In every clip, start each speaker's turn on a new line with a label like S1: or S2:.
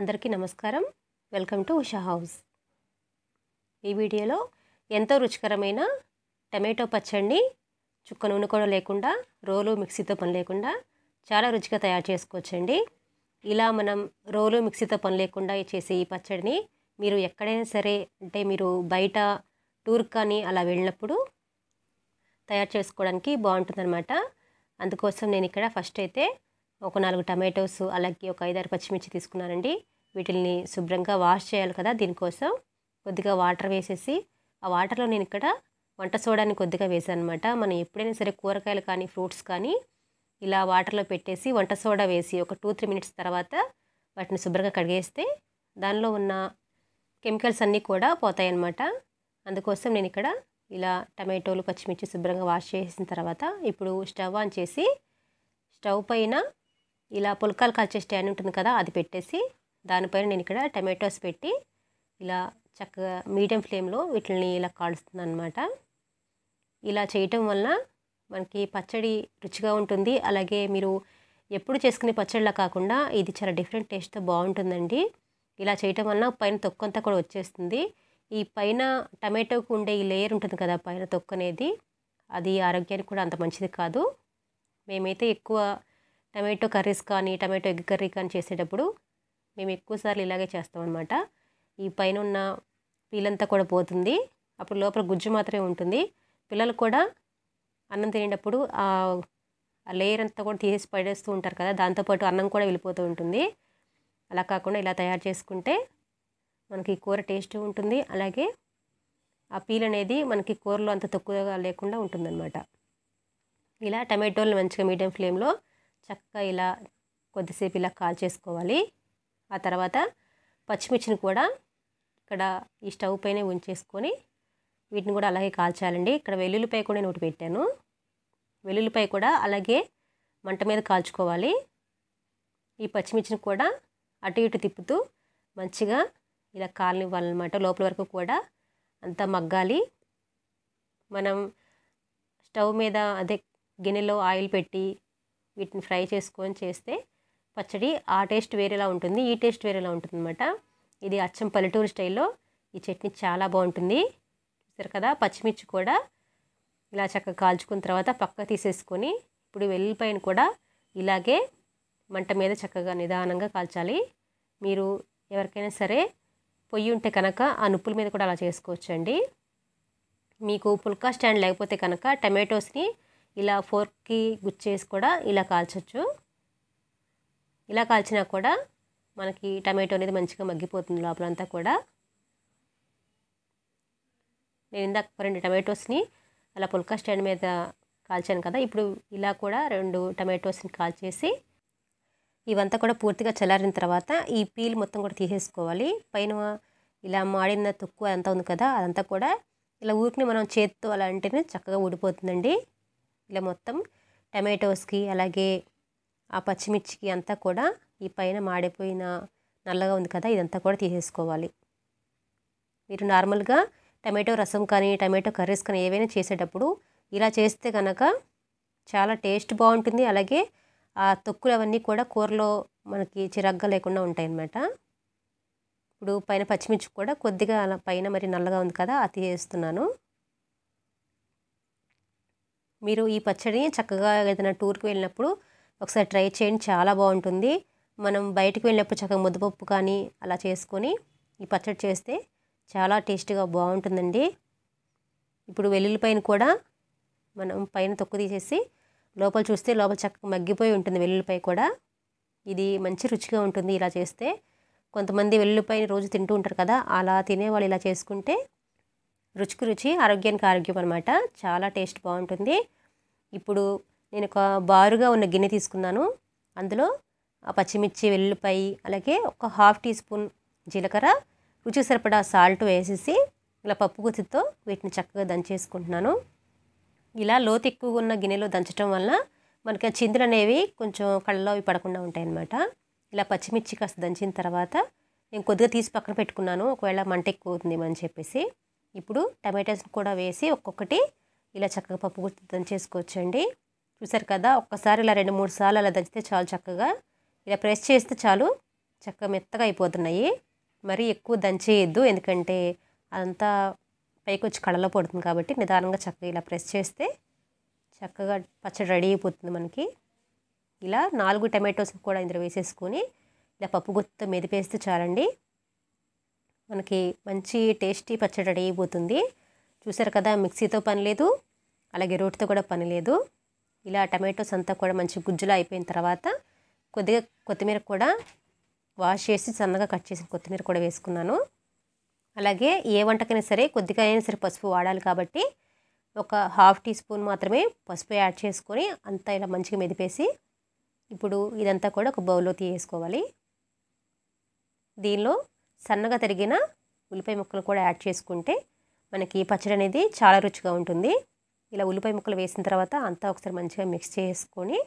S1: అందరికీ నమస్కారం welcome to Usha house ఈ వీడియోలో ఎంతో రుచికరమైన టమాటో పచ్చడిని చుక్క నూనె కూడా లేకుండా రోలు మిక్సీతో పని లేకుండా చాలా రుచిగా తయారు చేసుకోవచ్చండి ఇలా మనం రోలు మిక్సీతో పని లేకుండా చేసే ఈ పచ్చడిని మీరు ఎక్కడైనా సరే అంటే మీరు బయట టూర్ కానీ అలా వెళ్ళినప్పుడు తయారు చేసుకోవడానికి బాగుంటుందన్నమాట అందుకోసం నేను ఇక్కడ ఫస్ట్ అయితే ఒక నాలుగు టమాటోస్ అలాగే ఒక ఐదారు పచ్చిమిర్చి తీసుకున్నానండి వీటిల్ని శుభ్రంగా వాష్ చేయాలి కదా దీనికోసం కొద్దిగా వాటర్ వేసేసి ఆ వాటర్లో నేను ఇక్కడ వంట సోడాని కొద్దిగా వేసాను అనమాట మనం ఎప్పుడైనా సరే కూరగాయలు కానీ ఫ్రూట్స్ కానీ ఇలా వాటర్లో పెట్టేసి వంట సోడా వేసి ఒక టూ త్రీ మినిట్స్ తర్వాత వాటిని శుభ్రంగా కడిగేస్తే దానిలో ఉన్న కెమికల్స్ అన్నీ కూడా పోతాయి అన్నమాట అందుకోసం నేను ఇక్కడ ఇలా టమాటోలు పచ్చిమిర్చి శుభ్రంగా వాష్ చేసిన తర్వాత ఇప్పుడు స్టవ్ ఆన్ చేసి స్టవ్ పైన ఇలా పుల్కాలు కాల్చే స్టాండ్ ఉంటుంది కదా అది పెట్టేసి దానిపైన నేను ఇక్కడ టమాటోస్ పెట్టి ఇలా చక్కగా మీడియం ఫ్లేమ్లో వీటిని ఇలా కాలుస్తుంది అనమాట ఇలా చేయటం వలన మనకి పచ్చడి రుచిగా ఉంటుంది అలాగే మీరు ఎప్పుడు చేసుకునే పచ్చడిలా కాకుండా ఇది చాలా డిఫరెంట్ టేస్ట్తో బాగుంటుందండి ఇలా చేయటం వలన పైన తొక్కంతా కూడా వచ్చేస్తుంది ఈ పైన టమాటోకు ఉండే ఈ లేయర్ ఉంటుంది కదా పైన తొక్క అనేది అది ఆరోగ్యానికి కూడా అంత మంచిది కాదు మేమైతే ఎక్కువ టమాటో కర్రీస్ కానీ టమాటో ఎగ్ కర్రీ కానీ చేసేటప్పుడు మేము ఎక్కువసార్లు ఇలాగే చేస్తామన్నమాట ఈ పైన ఉన్న పీలంతా కూడా పోతుంది అప్పుడు లోపల గుజ్జు మాత్రమే ఉంటుంది పిల్లలు కూడా అన్నం తినేటప్పుడు ఆ లేయర్ అంతా కూడా తీసేసి పడేస్తూ ఉంటారు కదా దాంతోపాటు అన్నం కూడా వెళ్ళిపోతూ ఉంటుంది అలా కాకుండా ఇలా తయారు చేసుకుంటే మనకి కూర టేస్ట్ ఉంటుంది అలాగే ఆ పీల్ అనేది మనకి కూరలో అంత తక్కువగా లేకుండా ఉంటుందన్నమాట ఇలా టమాటోలు మంచిగా మీడియం ఫ్లేమ్లో చక్కగా ఇలా కొద్దిసేపు ఇలా కాల్ చేసుకోవాలి ఆ తర్వాత పచ్చిమిర్చిని కూడా ఇక్కడ ఈ స్టవ్ పైన ఉంచేసుకొని వీటిని కూడా అలాగే కాల్చాలండి ఇక్కడ వెల్లుల్లిపాయ కూడా నేను ఒకటి పెట్టాను వెల్లుల్లిపాయ కూడా అలాగే మంట మీద కాల్చుకోవాలి ఈ పచ్చిమిర్చిని కూడా అటు ఇటు తిప్పుతూ మంచిగా ఇలా కాలనివ్వాలన్నమాట లోపల వరకు కూడా అంతా మగ్గాలి మనం స్టవ్ మీద అదే గిన్నెలో ఆయిల్ పెట్టి వీటిని ఫ్రై చేసుకొని చేస్తే పచ్చడి ఆ టేస్ట్ వేరేలా ఉంటుంది ఈ టేస్ట్ వేరేలా ఉంటుంది అనమాట ఇది అచ్చం పల్లెటూరు స్టైల్లో ఈ చట్నీ చాలా బాగుంటుంది చూసారు కదా పచ్చిమిర్చి కూడా ఇలా చక్కగా కాల్చుకున్న తర్వాత పక్క తీసేసుకొని ఇప్పుడు వెల్లిపాయను కూడా ఇలాగే మంట మీద చక్కగా నిదానంగా కాల్చాలి మీరు ఎవరికైనా సరే పొయ్యి ఉంటే కనుక ఆ నుప్పుల మీద కూడా అలా చేసుకోవచ్చండి మీకు పుల్కా స్టాండ్ లేకపోతే కనుక టమాటోస్ని ఇలా ఫోర్క్కి గుచ్చేసి కూడా ఇలా కాల్చొచ్చు ఇలా కాల్చినా కూడా మనకి టమాటో అనేది మంచిగా మగ్గిపోతుంది లోపలంతా కూడా నేను ఇందాక రెండు టమాటోస్ని అలా పుల్కా స్టాండ్ మీద కాల్చాను కదా ఇప్పుడు ఇలా కూడా రెండు టమాటోస్ని కాల్చేసి ఇవంతా కూడా పూర్తిగా చల్లారిన తర్వాత ఈ పీల్ మొత్తం కూడా తీసేసుకోవాలి పైన ఇలా మాడిన తొక్కు అదంతా ఉంది కదా అదంతా కూడా ఇలా ఊరికి మనం చేత్తో అలా అంటేనే చక్కగా ఊడిపోతుందండి ఇలా మొత్తం టమాటోస్కి అలాగే ఆ పచ్చిమిర్చికి అంతా కూడా ఈ పైన మాడిపోయిన నల్లగా ఉంది కదా ఇదంతా కూడా తీసేసుకోవాలి మీరు నార్మల్గా టమాటో రసం కానీ టమాటో కర్రీస్ కానీ ఏవైనా చేసేటప్పుడు ఇలా చేస్తే కనుక చాలా టేస్ట్ బాగుంటుంది అలాగే ఆ తొక్కులు అవన్నీ కూడా కూరలో మనకి చిరగ్గా లేకుండా ఉంటాయి అన్నమాట ఇప్పుడు పైన పచ్చిమిర్చి కూడా కొద్దిగా అలా పైన మరి నల్లగా ఉంది కదా అది చేస్తున్నాను మీరు ఈ పచ్చడిని చక్కగా ఏదైనా టూర్కి వెళ్ళినప్పుడు ఒకసారి ట్రై చేయండి చాలా బాగుంటుంది మనం బయటకు వెళ్ళినప్పుడు చక్కగా ముద్దపప్పు కానీ అలా చేసుకొని ఈ పచ్చడి చేస్తే చాలా టేస్ట్గా బాగుంటుందండి ఇప్పుడు వెల్లుల్లిపైన కూడా మనం పైన తొక్కు తీసేసి లోపల చూస్తే లోపల చక్కగా మగ్గిపోయి ఉంటుంది వెల్లుల్లిపై కూడా ఇది మంచి రుచిగా ఉంటుంది ఇలా చేస్తే కొంతమంది వెల్లుల్లిపైన రోజు తింటూ ఉంటారు కదా అలా తినే వాళ్ళు ఇలా చేసుకుంటే రుచికి రుచి ఆరోగ్యానికి ఆరోగ్యం అనమాట చాలా టేస్ట్ బాగుంటుంది ఇప్పుడు నేను ఒక బారుగా ఉన్న గిన్నె తీసుకున్నాను అందులో పచ్చిమిర్చి వెల్లుల్లిపాయి అలాగే ఒక హాఫ్ టీ స్పూన్ జీలకర్ర రుచి సరిపడా సాల్ట్ వేసేసి ఇలా పప్పు గుత్తితో వీటిని చక్కగా దంచేసుకుంటున్నాను ఇలా లోతు ఎక్కువగా ఉన్న గిన్నెలో దంచడం వల్ల మనకి చిందులు అనేవి కొంచెం కళ్ళలో అవి పడకుండా అన్నమాట ఇలా పచ్చిమిర్చి కాస్త దంచిన తర్వాత నేను కొద్దిగా తీసి పక్కన పెట్టుకున్నాను ఒకవేళ మంట ఎక్కువ అవుతుందేమని చెప్పేసి ఇప్పుడు టమాటాస్ కూడా వేసి ఒక్కొక్కటి ఇలా చక్కగా పప్పు గుర్తు దంచేసుకోవచ్చండి చూసారు కదా ఒక్కసారి ఇలా రెండు మూడు సార్లు అలా దంచితే చాలు చక్కగా ఇలా ప్రెస్ చేస్తే చాలు చక్కగా మెత్తగా అయిపోతున్నాయి మరీ ఎక్కువ దంచేయద్దు ఎందుకంటే అదంతా పైకి వచ్చి కళలో పడుతుంది కాబట్టి నిదానంగా చక్కగా ఇలా ప్రెస్ చేస్తే చక్కగా పచ్చడి రెడీ అయిపోతుంది మనకి ఇలా నాలుగు టమాటోస్ కూడా ఇందులో వేసేసుకొని ఇలా పప్పు గుత్త మెదిపేస్తే చాలండి మనకి మంచి టేస్టీ పచ్చడి రెడీ అయిపోతుంది చూసారు కదా మిక్సీతో పని లేదు అలాగే రోటితో కూడా పని లేదు ఇలా టమాటోస్ అంతా కూడా మంచి గుజ్జులా అయిపోయిన తర్వాత కొద్దిగా కొత్తిమీర కూడా వాష్ చేసి సన్నగా కట్ చేసిన కొత్తిమీర కూడా వేసుకున్నాను అలాగే ఏ వంటకైనా సరే కొద్దిగా అయినా సరే పసుపు వాడాలి కాబట్టి ఒక హాఫ్ టీ స్పూన్ మాత్రమే పసుపు యాడ్ చేసుకొని అంతా ఇలా మంచిగా మెదిపేసి ఇప్పుడు ఇదంతా కూడా ఒక బౌల్లో తీసుకోవాలి దీనిలో సన్నగా తరిగిన ఉల్లిపాయ ముక్కలు కూడా యాడ్ చేసుకుంటే మనకి పచ్చడి అనేది చాలా రుచిగా ఉంటుంది ఇలా ఉల్లిపాయ ముక్కలు వేసిన తర్వాత అంతా ఒకసారి మంచిగా మిక్స్ చేసుకొని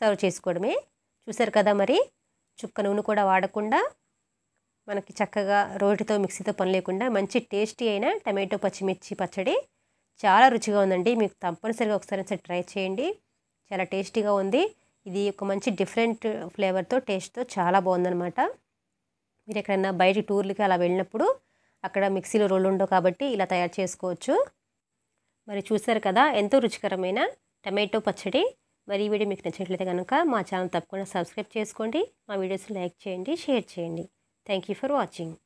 S1: సర్వ్ చేసుకోవడమే చూసారు కదా మరి చుక్క నూనె కూడా వాడకుండా మనకి చక్కగా రోటితో మిక్సీతో పని లేకుండా మంచి టేస్టీ అయిన టమాటో పచ్చిమిర్చి పచ్చడి చాలా రుచిగా ఉందండి మీకు తప్పనిసరిగా ఒకసారి ఒకసారి ట్రై చేయండి చాలా టేస్టీగా ఉంది ఇది ఒక మంచి డిఫరెంట్ ఫ్లేవర్తో టేస్ట్తో చాలా బాగుందనమాట మీరు ఎక్కడైనా బయట టూర్లకి అలా వెళ్ళినప్పుడు అక్కడ మిక్సీలో రోల్ ఉండవు కాబట్టి ఇలా తయారు చేసుకోవచ్చు మరి చూసారు కదా ఎంతో రుచికరమైన టమాటో పచ్చడి మరి ఈ వీడియో మీకు నచ్చినట్లయితే కనుక మా ఛానల్ తప్పకుండా సబ్స్క్రైబ్ చేసుకోండి మా వీడియోస్ని లైక్ చేయండి షేర్ చేయండి థ్యాంక్ యూ ఫర్ వాచింగ్